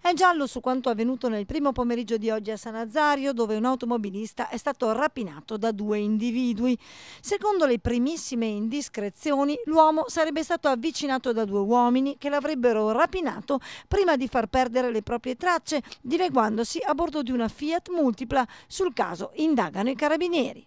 È giallo su quanto avvenuto nel primo pomeriggio di oggi a San Nazario, dove un automobilista è stato rapinato da due individui. Secondo le primissime indiscrezioni, l'uomo sarebbe stato avvicinato da due uomini che l'avrebbero rapinato prima di far perdere le proprie tracce, dileguandosi a bordo di una Fiat multipla. Sul caso indagano i carabinieri.